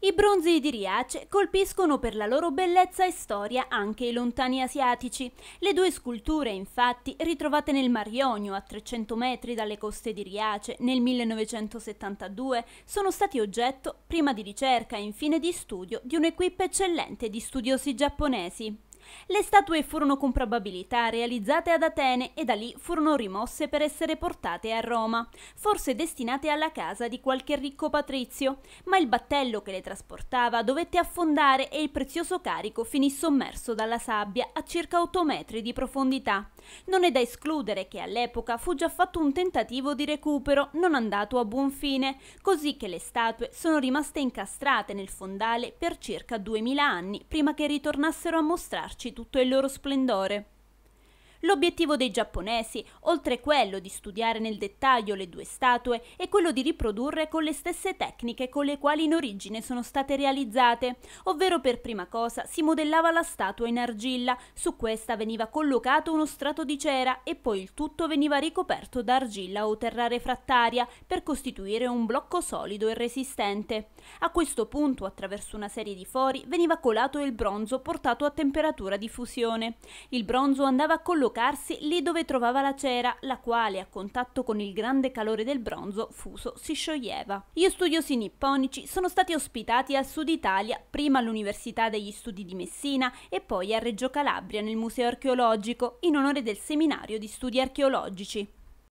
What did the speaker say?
I bronzi di Riace colpiscono per la loro bellezza e storia anche i lontani asiatici. Le due sculture, infatti, ritrovate nel Mar Ionio, a 300 metri dalle coste di Riace, nel 1972, sono stati oggetto, prima di ricerca e infine di studio, di un'equipe eccellente di studiosi giapponesi. Le statue furono con probabilità realizzate ad Atene e da lì furono rimosse per essere portate a Roma, forse destinate alla casa di qualche ricco patrizio, ma il battello che le trasportava dovette affondare e il prezioso carico finì sommerso dalla sabbia a circa 8 metri di profondità. Non è da escludere che all'epoca fu già fatto un tentativo di recupero non andato a buon fine, così che le statue sono rimaste incastrate nel fondale per circa 2000 anni prima che ritornassero a mostrarci tutto il loro splendore. L'obiettivo dei giapponesi, oltre quello di studiare nel dettaglio le due statue, è quello di riprodurre con le stesse tecniche con le quali in origine sono state realizzate, ovvero per prima cosa si modellava la statua in argilla, su questa veniva collocato uno strato di cera e poi il tutto veniva ricoperto da argilla o terra refrattaria per costituire un blocco solido e resistente. A questo punto, attraverso una serie di fori, veniva colato il bronzo portato a temperatura di fusione. Il bronzo andava collocato collocarsi lì dove trovava la cera, la quale a contatto con il grande calore del bronzo fuso si scioglieva. Gli studiosi nipponici sono stati ospitati al sud Italia, prima all'Università degli Studi di Messina e poi a Reggio Calabria nel Museo Archeologico, in onore del seminario di studi archeologici.